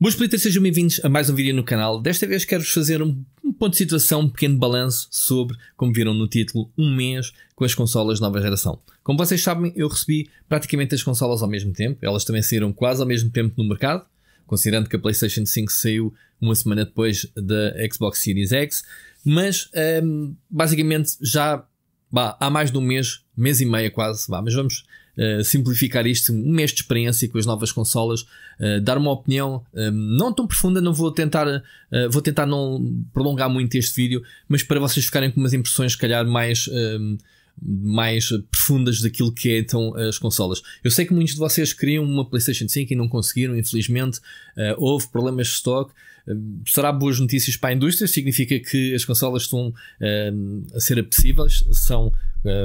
Boas pelitas, sejam bem-vindos a mais um vídeo no canal. Desta vez quero-vos fazer um, ponto de situação, um pequeno balanço sobre, como viram no título, um mês com as consolas nova geração. Como vocês sabem, eu recebi praticamente as consolas ao mesmo tempo, elas também saíram quase ao mesmo tempo no mercado, considerando que a PlayStation 5 saiu uma semana depois da Xbox Series X, mas hum, basicamente já bah, há mais de um mês, mês e meio quase, bah, mas vamos eh, simplificar isto, um mês de experiência com as novas consolas, uh, dar uma opinião um, eh, não tão profunda, não vou tentar, uh, vou tentar não prolongar muito este vídeo, mas para vocês ficarem com umas impressões, se calhar, mais. Um, mais profundas daquilo que é então as consolas. Eu sei que muitos de vocês queriam uma PlayStation 5 e não conseguiram, infelizmente. Uh, houve problemas de estoque. Uh, será boas notícias para a indústria, significa que as consolas estão uh, a ser apetecíveis, são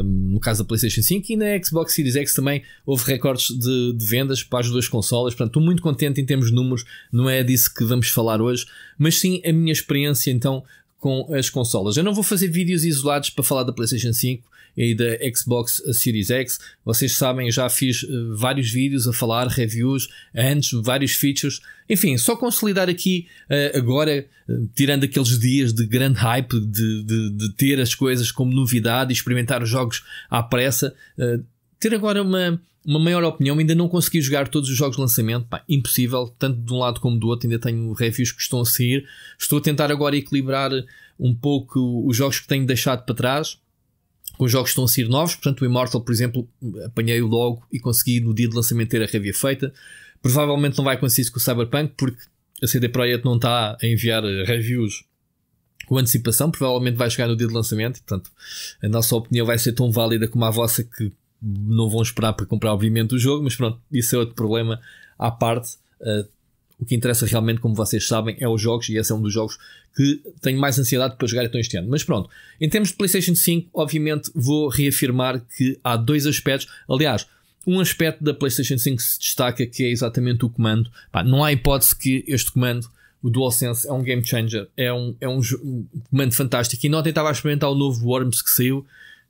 no caso da PlayStation 5 e na Xbox Series X também houve recordes de, de vendas para as duas consolas. Portanto, estou muito contente em termos de números, não é disso que vamos falar hoje, mas sim a minha experiência então com as consolas. Eu não vou fazer vídeos isolados para falar da PlayStation 5, e da Xbox Series X. Vocês sabem, já fiz eh, vários vídeos a falar, reviews, antes, vários features. Enfim, só consolidar aqui eh, agora, eh, tirando aqueles dias de grande hype, de, de, de ter as coisas como novidade e experimentar os jogos à pressa, ter agora uma, uma maior opinião. Ainda não consegui jogar todos os jogos de lançamento, Pá, impossível, tanto de um lado como do outro. Ainda tenho reviews que estão a sair. Estou a tentar agora equilibrar um pouco os jogos que tenho deixado para trás os jogos estão a ser novos, portanto o Immortal, por exemplo, apanhei -o logo e consegui no dia de lançamento ter a review feita. Provavelmente não vai acontecer isso com o Cyberpunk, porque a CD Projekt não está a enviar eh, reviews com antecipação, provavelmente vai chegar no dia de lançamento, portanto a nossa opinião vai ser tão válida como a vossa que não vão esperar para comprar obviamente o jogo, mas pronto, isso é outro problema à parte. Uh, o que interessa realmente, como vocês sabem, é os jogos, e esse é um dos jogos que tenho mais ansiedade para jogar então este ano. Mas pronto, em termos de PlayStation 5, obviamente vou reafirmar que há dois aspectos. Aliás, um aspecto da PlayStation 5 que se destaca que é exatamente o comando. Pá, não há hipótese que este comando, o DualSense, é um game changer, é um, é um, um comando fantástico. E não tentava experimentar o novo Worms que saiu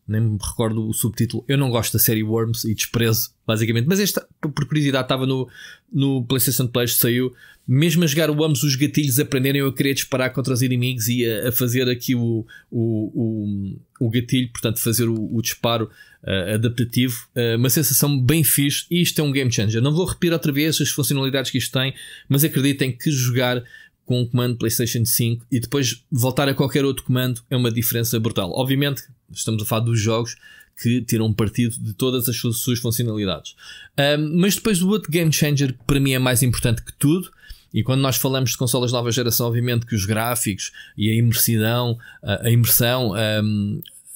nem me recordo o subtítulo. Eu não gosto da série Worms e desprezo, basicamente. Mas esta, por curiosidade, estava no, no PlayStation Plus, saiu. Mesmo a jogar o Worms, os gatilhos aprenderem a querer disparar contra os inimigos e a, a fazer aqui o, o, o, o, gatilho, portanto, fazer o, o disparo uh, adaptativo. Uh, uma sensação bem fixe. E isto é um game changer. Não vou repetir outra vez as funcionalidades que isto tem, mas acreditem que jogar com o comando PlayStation 5 e depois voltar a qualquer outro comando é uma diferença brutal. Obviamente Estamos a falar dos jogos que tiram partido de todas as suas funcionalidades. Um, mas depois o outro game changer que para mim é mais importante que tudo, e quando nós falamos de consolas nova geração, obviamente que os gráficos e a imersidão, a, imersão, a,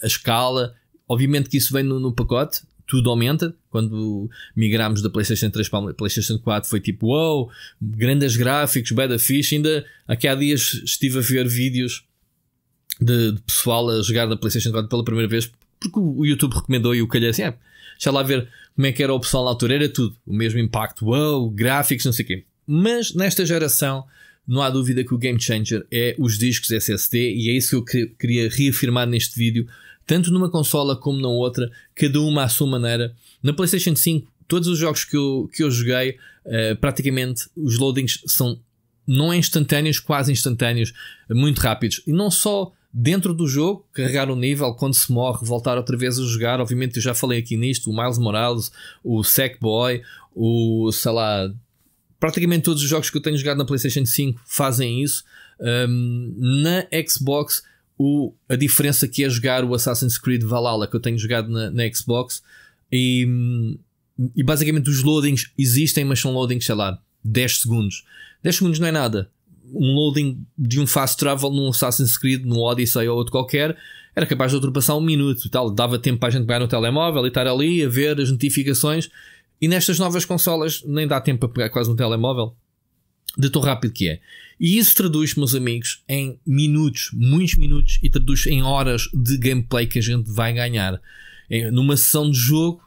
a escala, obviamente que isso vem no, no pacote, tudo aumenta. Quando migramos da PlayStation 3 para a PlayStation 4 foi tipo, wow, grandes gráficos, bad fish. Ainda aqui há dias estive a ver vídeos de, de, pessoal a jogar da PlayStation 4 pela primeira vez, porque o YouTube recomendou e o calhei assim, ah, é, deixa lá ver como é que era o pessoal na altura, era tudo, o mesmo impacto, wow, gráficos, não sei o quê. Mas nesta geração, não há dúvida que o game changer é os discos SSD e é isso que eu queria reafirmar neste vídeo, tanto numa consola como na outra, cada uma à sua maneira. Na PlayStation 5, todos os jogos que eu, que eu joguei, uh, praticamente os loadings são não é instantâneos, quase instantâneos, muito rápidos. E não só dentro do jogo, carregar o nível, quando se morre, voltar outra vez a jogar. Obviamente, eu já falei aqui nisto: o Miles Morales, o Sackboy, o sei lá. Praticamente todos os jogos que eu tenho jogado na PlayStation 5 fazem isso. Um, na Xbox, o, a diferença que é jogar o Assassin's Creed Valhalla que eu tenho jogado na, na Xbox e, hum, e, basicamente os loadings existem, mas são loadings, sei lá, 10 segundos. 10 segundos não é nada um loading de um fast travel num Assassin's Creed, num Odyssey ou outro qualquer, era capaz de ultrapassar um minuto e tal. Dava tempo para a gente pegar no telemóvel e estar ali a ver as notificações. E nestas novas consolas nem dá tempo para pegar quase no telemóvel. De tão rápido que é. E isso traduz, meus amigos, em minutos, muitos minutos, e traduz em horas de gameplay que a gente vai ganhar. Numa sessão de jogo,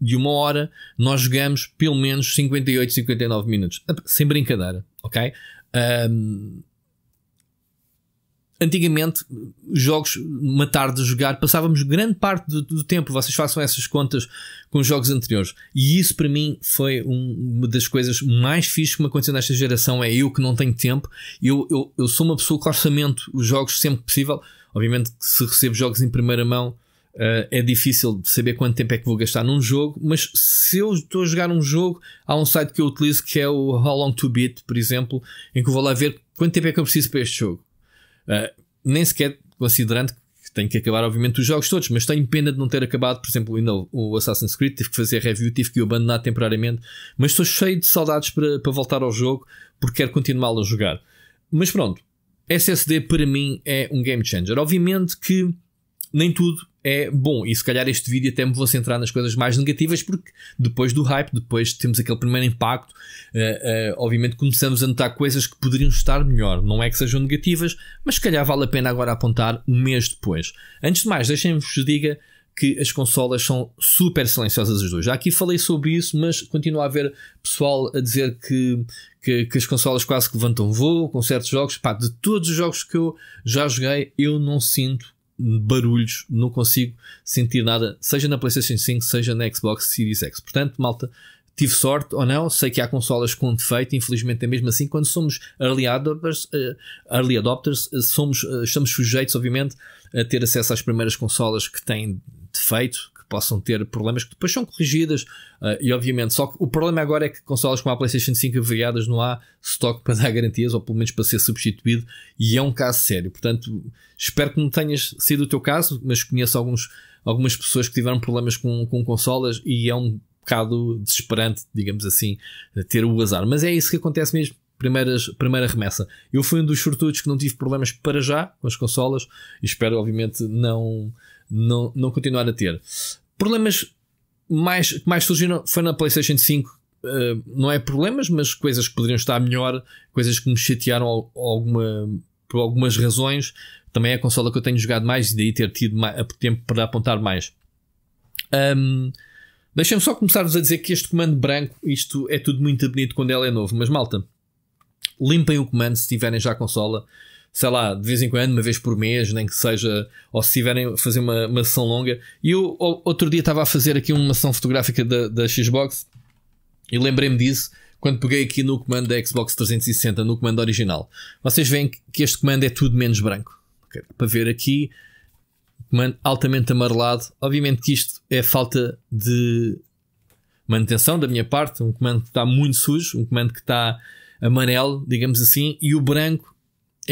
de uma hora, nós jogamos pelo menos 58, 59 minutos. Sem brincadeira, ok? Um, antigamente, jogos, uma tarde de jogar, passávamos grande parte do, do, tempo, vocês façam essas contas com os jogos anteriores. E isso para mim foi um, uma das coisas mais fixas que me aconteceu nesta geração. É eu que não tenho tempo, eu, eu, eu sou uma pessoa que orçamento os jogos sempre possível. Obviamente, se recebo jogos em primeira mão Uh, é difícil saber quanto tempo é que vou gastar num jogo, mas se eu estou a jogar um jogo, há um site que eu utilizo que é o How Long to Beat, por exemplo, em que eu vou lá ver quanto tempo é que eu preciso para este jogo. Uh, nem sequer considerando que tenho que acabar, obviamente, os jogos todos, mas tenho pena de não ter acabado, por exemplo, ainda o Assassin's Creed, tive que fazer review, tive que o abandonar temporariamente, mas estou cheio de saudades para, para voltar ao jogo porque quero continuá-lo a jogar. Mas pronto, SSD para mim é um game changer. Obviamente que nem tudo é bom. E se calhar este vídeo até me vou centrar nas coisas mais negativas, porque depois do hype, depois temos aquele primeiro impacto, uh, uh, obviamente começamos a notar coisas que poderiam estar melhor. Não é que sejam negativas, mas se calhar vale a pena agora apontar um mês depois. Antes de mais, deixem-vos diga que as consolas são super silenciosas as duas. Já aqui falei sobre isso, mas continua a haver pessoal a dizer que, que, que as consolas quase que levantam voo com certos jogos. Pá, de todos os jogos que eu já joguei, eu não sinto barulhos, não consigo sentir nada, seja na PlayStation 5, seja na Xbox Series X. Portanto, malta, tive sorte ou não, sei que há consolas com defeito, infelizmente é mesmo assim, quando somos early adopters, eh, early adopters eh, somos, eh, estamos sujeitos, obviamente, a ter acesso às primeiras consolas que têm defeito, possam ter problemas que depois são corrigidas. Uh, e obviamente, só que o problema agora é que consolas como a PlayStation 5 avariadas não há estoque para dar garantias ou pelo menos para ser substituído. E é um caso sério. Portanto, espero que não tenhas sido o teu caso, mas conheço alguns, algumas pessoas que tiveram problemas com, com consolas e é um bocado desesperante, digamos assim, ter o azar. Mas é isso que acontece mesmo primeiras, primeira remessa. Eu fui um dos sortudos que não tive problemas para já com as consolas e espero, obviamente, não, não, não continuar a ter. Problemas mais, que mais surgiram foi na PlayStation 5. Uh, eh, não é problemas, mas coisas que poderiam estar melhor, coisas que me chatearam alguma, por algumas razões. Também é a consola que eu tenho jogado mais e daí ter tido mais, tempo para apontar mais. Um, Deixem-me só começar-vos a dizer que este comando branco, isto é tudo muito bonito quando ela é novo, mas malta, limpem o comando se tiverem já a consola sei lá, de vez em quando, uma vez por mês, nem que seja, ou se tiverem a fazer uma, uma sessão longa. E eu outro dia estava a fazer aqui uma sessão fotográfica da, da Xbox e lembrei-me disso quando peguei aqui no comando da Xbox 360, no comando original. Vocês veem que este comando é tudo menos branco. Okay. Para ver aqui, comando altamente amarelado. Obviamente que isto é falta de manutenção da minha parte, um comando que está muito sujo, um comando que está amarelo, digamos assim, e o branco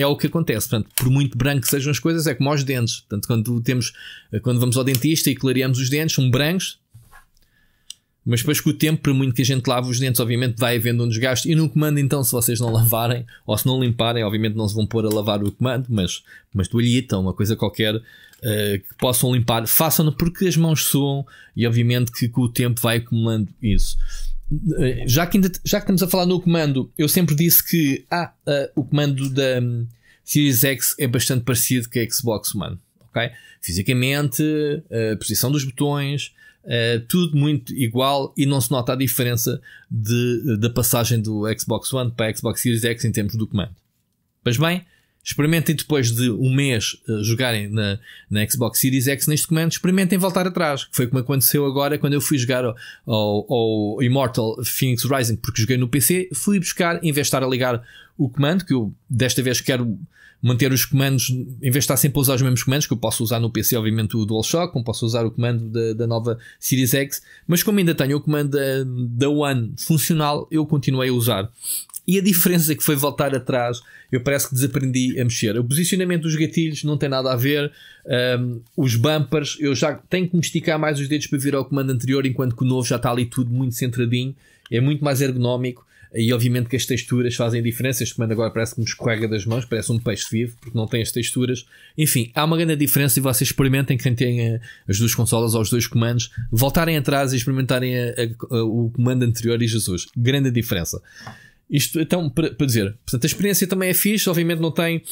é o que acontece. Portanto, por muito branco que sejam as coisas, é como aos dentes. Portanto, quando temos, quando vamos ao dentista e clareamos os dentes, são brancos. Mas depois com o tempo, por muito que a gente lave os dentes, obviamente vai havendo um desgaste. E no comando, então, se vocês não lavarem ou se não limparem, obviamente não se vão pôr a lavar o comando, mas, mas toalhita, uma coisa qualquer uh, que possam limpar, façam-no porque as mãos soam e obviamente que com o tempo vai acumulando isso já que, ainda, já que estamos a falar no comando, eu sempre disse que ah, uh, o comando da um, Series X é bastante parecido com a Xbox One. Okay? Fisicamente, a ah, posição dos botões, Uh, tudo muito igual e não se nota a diferença de, da passagem do Xbox One para a Xbox Series X em termos do comando. Pois bem, experimentem depois de um mês eh, jogarem na, na Xbox Series X neste comando, experimentem voltar atrás, foi como aconteceu agora quando eu fui jogar ao, ao, ao Immortal Phoenix Rising, porque joguei no PC, fui buscar, em vez de estar a ligar o comando, que eu desta vez quero manter os comandos, em vez de estar sempre a usar os mesmos comandos, que eu posso usar no PC, obviamente, o DualShock, como posso usar o comando da, da nova Series X, mas como ainda tenho o comando da, da One funcional, eu continuei a usar. E a diferença que foi voltar atrás, eu parece que desaprendi a mexer. O posicionamento dos gatilhos não tem nada a ver. Um, ehm, os bumpers, eu já tenho que me esticar mais os dedos para vir ao comando anterior, enquanto que o novo já está ali tudo muito centradinho. É muito mais ergonómico. E obviamente que as texturas fazem diferença. Este comando agora parece que me escorrega das mãos, parece um peixe vivo, porque não tem as texturas. Enfim, há uma grande diferença e vocês experimentem quem tem as duas consolas ou os dois comandos, voltarem atrás e experimentarem a, a, a, o comando anterior e Jesus. Grande diferença. Isto então, para, para dizer, portanto, a experiência também é fixe, obviamente não tem.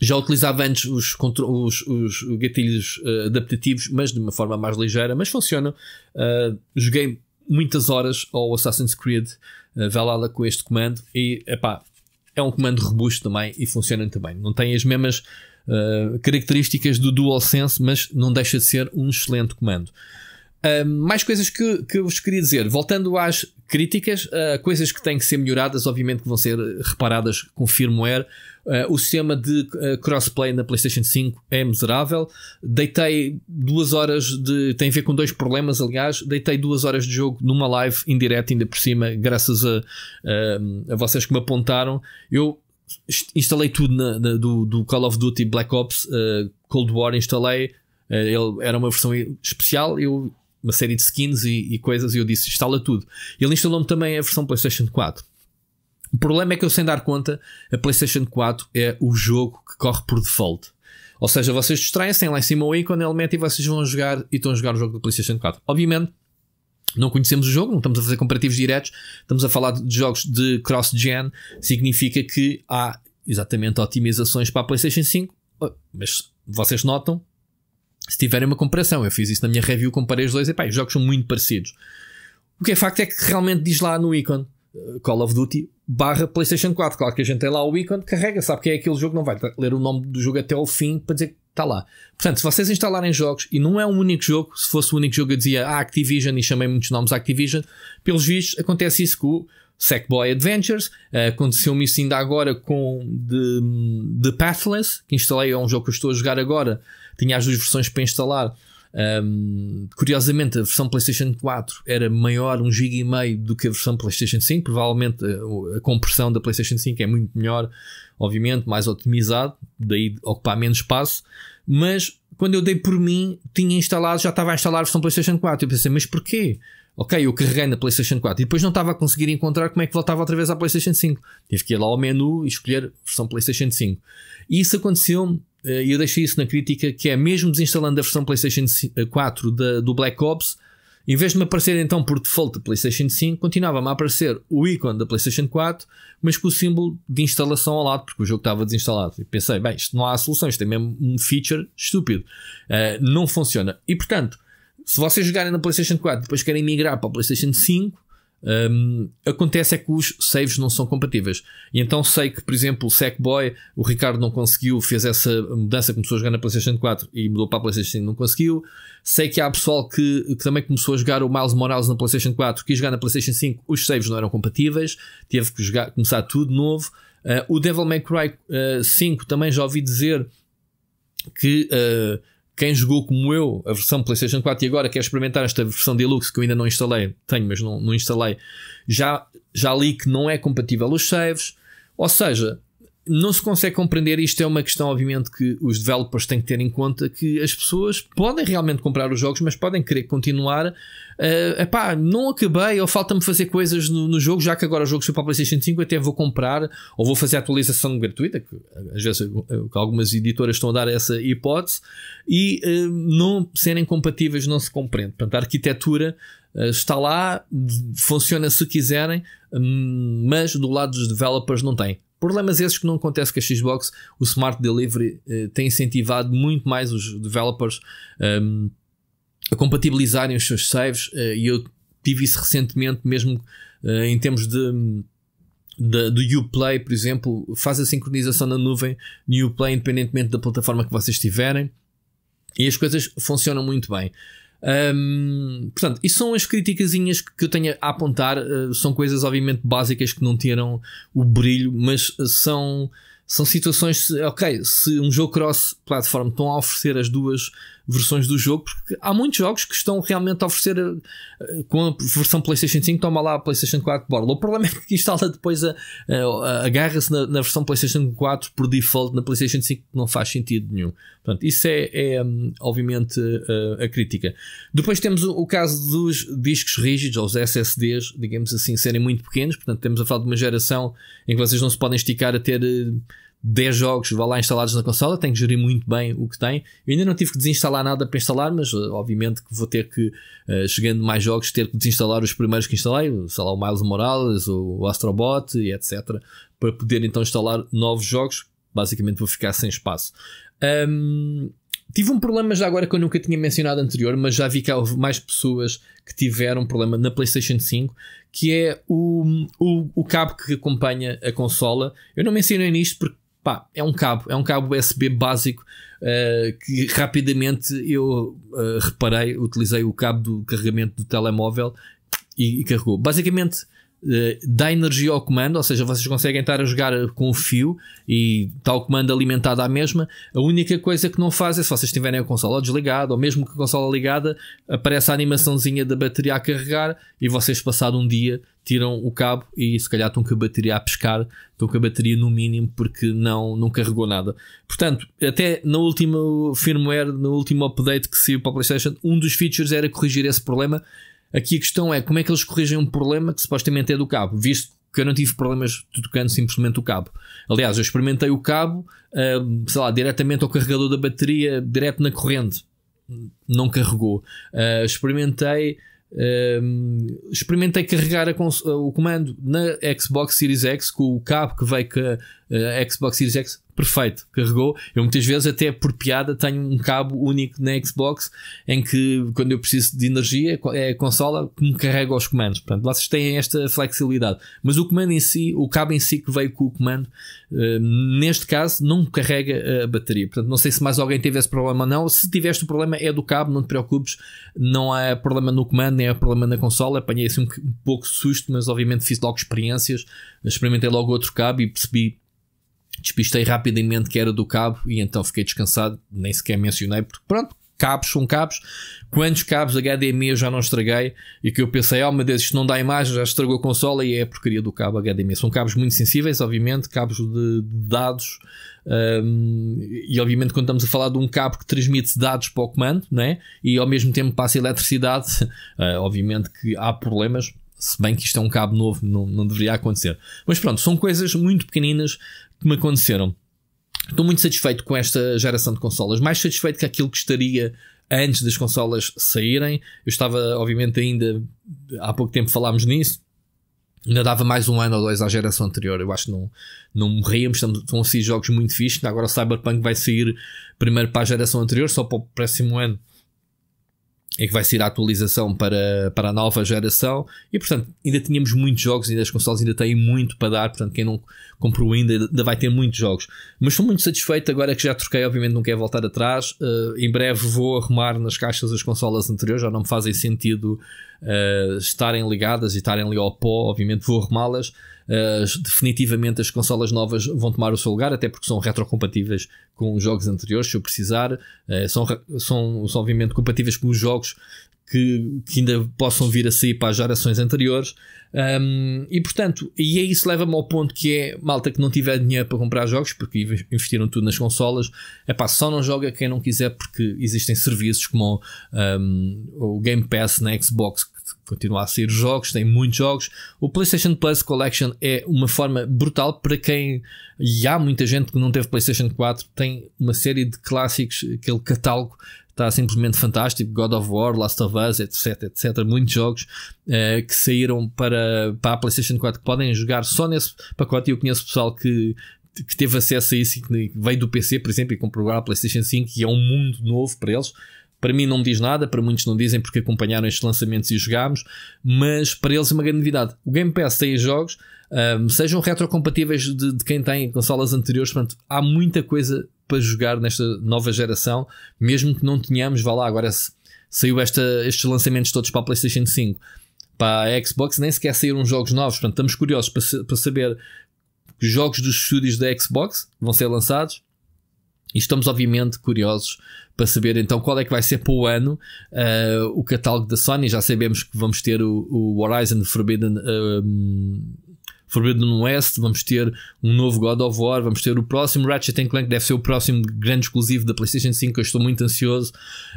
Já utilizava antes os, os, os gatilhos uh, adaptativos, mas de uma forma mais ligeira, mas funcionam. Uh, eh, joguei muitas horas ao Assassin's Creed uh, Valhalla com este comando e epá, é um comando robusto também e funciona também. Não tem as mesmas uh, características do DualSense, mas não deixa de ser um excelente comando. Uh, mais coisas que, que eu vos queria dizer, voltando às críticas, uh, coisas que têm que ser melhoradas, obviamente que vão ser reparadas com firmware. Uh, o sistema de uh, crossplay na PlayStation 5 é miserável. Deitei duas horas de. tem a ver com dois problemas, aliás. Deitei duas horas de jogo numa live em direto, ainda por cima, graças a, a, a vocês que me apontaram. Eu instalei tudo na, na, do, do, Call of Duty Black Ops, Cold War, instalei. ele, era uma versão especial. Eu uma série de skins e, e coisas, e eu disse: instala tudo. Ele instalou-me também a versão PlayStation 4. O problema é que eu, sem dar conta, a PlayStation 4 é o jogo que corre por default. Ou seja, vocês distraem-se, têm lá em cima o ícone, ele mete e vocês vão jogar e estão a jogar o jogo do PlayStation 4. Obviamente, não conhecemos o jogo, não estamos a fazer comparativos diretos, estamos a falar de jogos de cross-gen, significa que há exatamente otimizações para a PlayStation 5, mas vocês notam se tiverem uma comparação. Eu fiz isso na minha review, comparei os dois e pá, os jogos são muito parecidos. O que é facto é que realmente diz lá no ícone eh, Call of Duty barra PlayStation 4. Claro que a gente tem lá o ícone, carrega, sabe que é aquele jogo, não vai ler o nome do jogo até ao fim para dizer que está lá. Portanto, se vocês instalarem jogos, e não é um único jogo, se fosse o único jogo eu dizia ah, Activision e chamei muitos nomes Activision, pelos vistos acontece isso com Sackboy Adventures, eh, aconteceu-me isso ainda agora com The, The Pathless, que instalei, é um jogo que eu estou a jogar agora, tinha as duas versões para instalar. Um, ehm, curiosamente, a versão PlayStation 4 era maior, 1,5 um GB do que a versão PlayStation 5. Provavelmente a, eh, a, compressão da PlayStation 5 é muito melhor, obviamente, mais otimizado, daí ocupar menos espaço. Mas quando eu dei por mim, tinha instalado, já estava a instalar a versão PlayStation 4. Eu pensei, mas porquê? Ok, eu carreguei na PlayStation 4 e depois não estava a conseguir encontrar como é que voltava outra vez à PlayStation 5. Tive que ir lá ao menu e escolher versão PlayStation 5. E isso aconteceu, eh, e eu deixei isso na crítica, que é mesmo desinstalando a versão PlayStation 4 eh, do Black Ops, em vez de me aparecer então por default da PlayStation 5, continuava-me a aparecer o ícone da PlayStation 4, mas com o símbolo de instalação ao lado, porque o jogo estava desinstalado. E pensei, bem, isto não há solução, isto é mesmo um feature estúpido. Uh, não funciona. E portanto, se vocês jogarem na PlayStation 4 depois querem migrar para a PlayStation 5, um, acontece é que os saves não são compatíveis. E então sei que, por exemplo, o Sackboy, o Ricardo não conseguiu, fez essa mudança, começou a jogar na PlayStation 4 e mudou para a PlayStation 5 e não conseguiu. Sei que há pessoal que, que, também começou a jogar o Miles Morales na PlayStation 4, quis jogar na PlayStation 5, os saves não eram compatíveis, teve que jogar, começar tudo novo. Uh, o Devil May Cry uh, eh, 5 também já ouvi dizer que. Uh, quem jogou como eu a versão PlayStation 4 e agora quer experimentar esta versão Deluxe que eu ainda não instalei, tenho, mas não, não instalei, já, já li que não é compatível os saves. Ou seja, não se consegue compreender, isto é uma questão, obviamente, que os developers têm que ter em conta que as pessoas podem realmente comprar os jogos, mas podem querer continuar. Uh, epá, não acabei, ou falta-me fazer coisas no, no, jogo, já que agora o jogo saiu para o PlayStation 5, até vou comprar, ou vou fazer a atualização gratuita, que eh, às vezes eh, algumas editoras estão a dar essa hipótese, e uh, não serem compatíveis não se compreende. Portanto, a arquitetura está lá, funciona se quiserem, hum, mas do lado dos developers não tem. Problemas esses que não acontece com a Xbox, o Smart Delivery eh, tem incentivado muito mais os developers um, ehm, a compatibilizarem os seus saves eh, e eu tive isso recentemente, mesmo eh, em termos de, do Uplay, por exemplo, faz a sincronização na nuvem no Uplay, independentemente da plataforma que vocês tiverem, e as coisas funcionam muito bem. Um, portanto, isso são as criticazinhas que eu tenho a apontar. Uh, são coisas, obviamente, básicas que não tiram o brilho, mas são, são situações. Ok, se um jogo cross-platform estão a oferecer as duas versões do jogo, porque há muitos jogos que estão realmente a oferecer eh, com a versão PlayStation 5, toma lá a PlayStation 4 borla. O problema é que instala depois a, a, agarra-se na, na, versão PlayStation 4 por default na PlayStation 5, que não faz sentido nenhum. Portanto, isso é, é hum, obviamente a, eh, a, crítica. Depois temos o, o, caso dos discos rígidos, ou os SSDs, digamos assim, serem muito pequenos, portanto, temos a falar de uma geração em que vocês não se podem esticar a ter. Eh, 10 jogos vá lá instalados na consola, tenho que gerir muito bem o que tem. Eu ainda não tive que desinstalar nada para instalar, mas eh, obviamente que vou ter que, uh, chegando mais jogos, ter que desinstalar os primeiros que instalei, sei lá, o Miles Morales, o Astrobot e etc. Para poder então instalar novos jogos, basicamente vou ficar sem espaço. Um, tive um problema já agora que eu nunca tinha mencionado anterior, mas já vi que houve mais pessoas que tiveram um problema na PlayStation 5, que é o, o, o cabo que acompanha a consola. Eu não mencionei nisto porque Pá, é um cabo, é um cabo USB básico uh, que rapidamente eu uh, reparei, utilizei o cabo do carregamento do telemóvel e, e carregou. Basicamente, eh, dá energia ao comando, ou seja, vocês conseguem estar a jogar com o fio e tal comando alimentado à mesma. A única coisa que não faz é se vocês tiverem a consola desligada ou mesmo com a consola ligada, aparece a animaçãozinha da bateria a carregar e vocês, passado um dia, tiram o cabo e se calhar estão com a bateria a pescar, estão com a bateria no mínimo porque não, não carregou nada. Portanto, até no último firmware, no último update que saiu para a PlayStation, um dos features era corrigir esse problema Aqui a questão é como é que eles corrigem um problema que supostamente é do cabo, visto que eu não tive problemas tocando simplesmente o cabo. Aliás, eu experimentei o cabo, uh, sei lá, diretamente ao carregador da bateria, direto na corrente. Não carregou. Uh, experimentei. Uh, experimentei carregar o comando na Xbox Series X com o cabo que veio com a Xbox Series X perfeito, carregou. Eu muitas vezes, até por piada, tenho um cabo único na Xbox em que, quando eu preciso de energia, é, é a consola que me carrega os comandos. Portanto, vocês têm esta flexibilidade. Mas o comando em si, o cabo em si que veio com o comando, uh, neste caso, não carrega a bateria. Portanto, não sei se mais alguém teve esse problema ou não. Se tiveste o problema, é do cabo, não te preocupes. Não há problema no comando, nem há problema na consola. Apanhei assim um pouco susto, mas obviamente fiz logo experiências. Experimentei logo outro cabo e percebi despistei rapidamente que era do cabo e então fiquei descansado, nem sequer mencionei, porque pronto, cabos são cabos. Quantos cabos HDMI eu já não estraguei e que eu pensei, oh meu Deus, isto não dá imagem, já estragou a consola e é a porcaria do cabo HDMI. São cabos muito sensíveis, obviamente, cabos de, dados. Um, e obviamente quando estamos a falar de um cabo que transmite dados para o comando né? e ao mesmo tempo passa eletricidade uh, obviamente que há problemas se bem que isto é um cabo novo, não, não deveria acontecer. Mas pronto, são coisas muito pequeninas que me aconteceram. Estou muito satisfeito com esta geração de consolas, mais satisfeito que aquilo que estaria antes das consolas saírem. Eu estava, obviamente, ainda há pouco tempo falámos nisso. Ainda dava mais um ano ou dois à geração anterior. Eu acho que não, não morríamos. estão a assim ser jogos muito fixos. Agora o Cyberpunk vai sair primeiro para a geração anterior, só para o próximo ano é que vai ser a atualização para, para a nova geração e portanto ainda tínhamos muitos jogos e as consoles ainda têm muito para dar portanto quem não comprou ainda ainda vai ter muitos jogos mas estou muito satisfeito agora que já troquei obviamente não quero voltar atrás uh, em breve vou arrumar nas caixas as consolas anteriores já não me fazem sentido uh, estarem ligadas e estarem ali ao pó, obviamente vou arrumá-las. Uh, definitivamente as consolas novas vão tomar o seu lugar, até porque são retrocompatíveis com os jogos anteriores, se eu precisar. Uh, são, são, são, obviamente, compatíveis com os jogos que, que, ainda possam vir a sair para as gerações anteriores. Um, e portanto, e aí é isso leva-me ao ponto que é malta que não tiver dinheiro para comprar jogos, porque investiram tudo nas consolas, é pá, só não joga quem não quiser, porque existem serviços como um, o Game Pass na Xbox continua a sair jogos, tem muitos jogos. O PlayStation Plus Collection é uma forma brutal para quem. E há muita gente que não teve PlayStation 4, tem uma série de clássicos, aquele catálogo está simplesmente fantástico. God of War, Last of Us, etc, etc. Muitos jogos eh, que saíram para, para a PlayStation 4 que podem jogar só nesse pacote. Eu conheço pessoal que, que teve acesso a isso e que veio do PC, por exemplo, e comprou agora a PlayStation 5 e é um mundo novo para eles. Para mim não me diz nada, para muitos não dizem porque acompanharam estes lançamentos e jogámos, mas para eles é uma grande novidade. O Game Pass tem jogos, um, sejam retrocompatíveis de, de quem tem consolas anteriores, portanto, há muita coisa para jogar nesta nova geração, mesmo que não tenhamos, vá lá, agora saiu esta, estes lançamentos todos para a PlayStation 5. Para a Xbox nem sequer saíram jogos novos, portanto, estamos curiosos para, para saber que jogos dos estúdios da Xbox vão ser lançados e estamos, obviamente, curiosos para saber então qual é que vai ser para o ano uh, o catálogo da Sony. Já sabemos que vamos ter o, o Horizon Forbidden. Uh, Forbidden West, vamos ter um novo God of War, vamos ter o próximo Ratchet Clank, deve ser o próximo grande exclusivo da PlayStation 5. Eu estou muito ansioso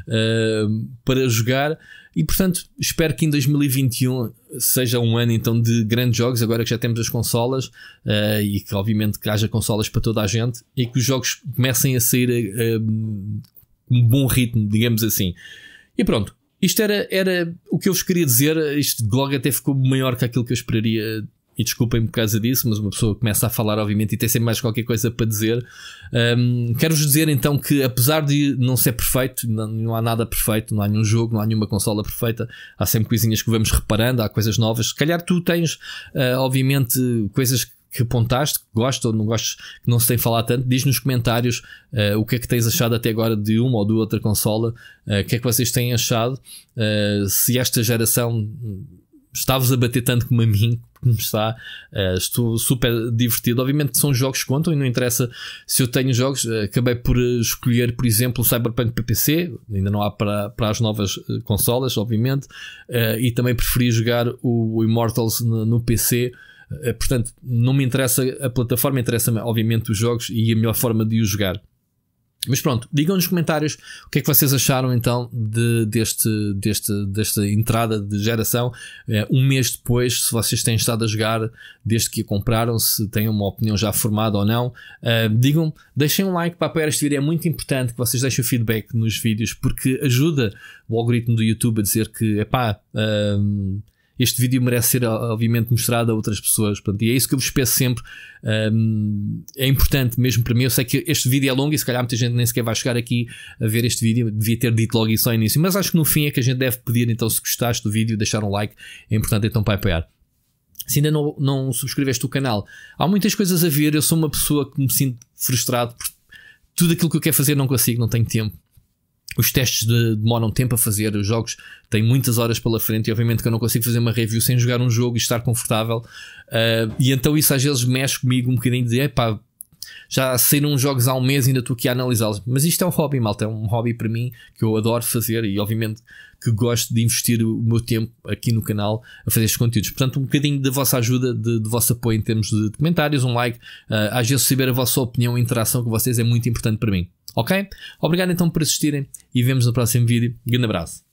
uh, para jogar. E portanto, espero que em 2021 seja um ano então de grandes jogos, agora que já temos as consolas uh, e que obviamente que haja consolas para toda a gente e que os jogos comecem a sair com eh, um bom ritmo, digamos assim. E pronto, isto era, era o que eu vos queria dizer. Isto, logo até ficou maior que aquilo que eu esperaria e desculpem-me por causa disso, mas uma pessoa começa a falar, obviamente, e tem sempre mais qualquer coisa para dizer. Um, Quero-vos dizer então que, apesar de não ser perfeito, não, não, há nada perfeito, não há nenhum jogo, não há nenhuma consola perfeita, há sempre coisinhas que vamos reparando, há coisas novas. Se calhar tu tens, uh, obviamente, coisas que apontaste, que gostas ou não gostas, que não se tem falar tanto, diz nos comentários uh, o que é que tens achado até agora de uma ou de outra consola, ah, o uh, que é que vocês têm achado, uh, se esta geração hum, está-vos a bater tanto como a mim, porque me está uh, estou super divertido. Obviamente são jogos que contam e não interessa se eu tenho jogos. Uh, acabei por eh, escolher, por exemplo, o Cyberpunk para PC, ainda não há para, para as novas eh, consolas, obviamente, uh, e também preferi jogar o, o Immortals no, no PC. Portanto, não me interessa a plataforma, interessa-me, obviamente, os jogos e a melhor forma de os jogar. Mas pronto, digam nos comentários o que é que vocês acharam então de, deste, deste, desta entrada de geração. É, um mês depois, se vocês têm estado a jogar desde que a compraram, se têm uma opinião já formada ou não. É, digam, deixem um like para apoiar este vídeo. É muito importante que vocês deixem o feedback nos vídeos porque ajuda o algoritmo do YouTube a dizer que, epá. pá é, este vídeo merece ser, obviamente, mostrado a outras pessoas. Portanto, e é isso que eu vos peço sempre. Um, é importante mesmo para mim. Eu sei que este vídeo é longo e se calhar muita gente nem sequer vai chegar aqui a ver este vídeo. Eu devia ter dito logo isso ao início. Mas acho que no fim é que a gente deve pedir, então, se gostaste do vídeo, deixar um like. É importante então para apoiar. Se ainda não, não subscreveste o canal, há muitas coisas a ver. Eu sou uma pessoa que me sinto frustrado por tudo aquilo que eu quero fazer não consigo, não tenho tempo os testes de, demoram tempo a fazer, os jogos têm muitas horas pela frente e obviamente que eu não consigo fazer uma review sem jogar um jogo e estar confortável. Uh, e então isso às vezes mexe comigo um bocadinho de epá, já saíram jogos há um mês e ainda estou aqui a analisá-los. Mas isto é um hobby, malta, é um hobby para mim que eu adoro fazer e obviamente que gosto de investir o meu tempo aqui no canal a fazer estes conteúdos. Portanto, um bocadinho da vossa ajuda, de, de vosso apoio em termos de comentários, um like, uh, às vezes saber a vossa opinião e interação com vocês é muito importante para mim. Ok? Obrigado então por assistirem e vemos no próximo vídeo. Grande abraço.